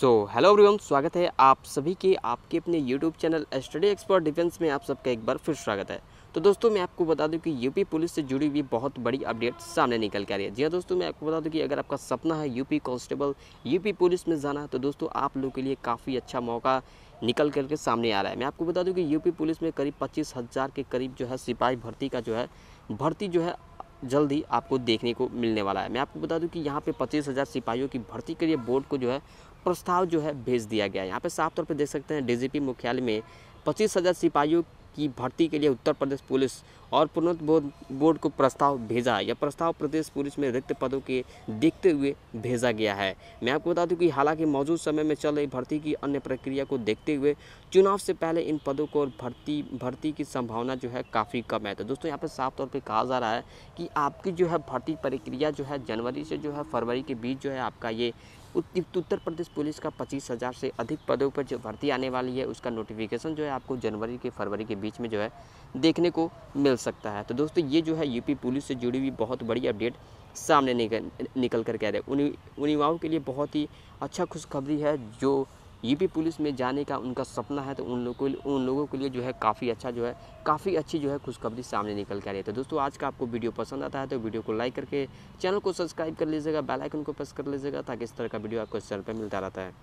so hello everyone स्वागत है आप सभी के आपके अपने YouTube channel study expert defence में आप सबका एक बार फिर स्वागत है तो दोस्तों मैं आपको बता दूं कि यूपी पुलिस से जुड़ी हुई बहुत बड़ी अपडेट सामने निकल के आ रही है जी हाँ दोस्तों मैं आपको बता दूं कि अगर आपका सपना है यूपी कांस्टेबल यूपी पुलिस में जाना तो दोस्तों आप लोग के लिए काफ़ी अच्छा मौका निकल करके सामने आ रहा है मैं आपको बता दूँ कि यूपी पुलिस में करीब पच्चीस हज़ार के करीब जो है सिपाही भर्ती का जो है भर्ती जो है जल्दी आपको देखने को मिलने वाला है मैं आपको बता दूं कि यहाँ पे पच्चीस हज़ार सिपाहियों की भर्ती के लिए बोर्ड को जो है प्रस्ताव जो है भेज दिया गया है यहाँ पे साफ तौर पर देख सकते हैं डीजीपी मुख्यालय में पच्चीस हज़ार सिपाहियों की भर्ती के लिए उत्तर प्रदेश पुलिस और पुनोत बोर्ड को प्रस्ताव भेजा है यह प्रस्ताव प्रदेश पुलिस में रिक्त पदों के देखते हुए भेजा गया है मैं आपको बता दूं कि हालांकि मौजूद समय में चल रही भर्ती की अन्य प्रक्रिया को देखते हुए चुनाव से पहले इन पदों को भर्ती भर्ती की संभावना जो है काफ़ी कम है तो दोस्तों यहाँ पर साफ तौर पर कहा जा रहा है कि आपकी जो है भर्ती प्रक्रिया जो है जनवरी से जो है फरवरी के बीच जो है आपका ये उत्तर प्रदेश पुलिस का पच्चीस हज़ार से अधिक पदों पर जो भर्ती आने वाली है उसका नोटिफिकेशन जो है आपको जनवरी के फरवरी के बीच में जो है देखने को मिल सकता है तो दोस्तों ये जो है यूपी पुलिस से जुड़ी हुई बहुत बड़ी अपडेट सामने निकल निकल कर कह रहे उन्हीं उन्हीं के लिए बहुत ही अच्छा खुशखबरी है जो यूपी पुलिस में जाने का उनका सपना है तो उन लोगों को उन लोगों के लिए जो है काफ़ी अच्छा जो है काफ़ी अच्छी जो है खुशखबरी सामने निकल कर रही है तो दोस्तों आज का आपको वीडियो पसंद आता है तो वीडियो को लाइक करके चैनल को सब्सक्राइब कर लीजिएगा बेलाइकन को प्रेस कर लीजिएगा ताकि इस तरह का वीडियो आपको इस चैनल पर मिलता रहता है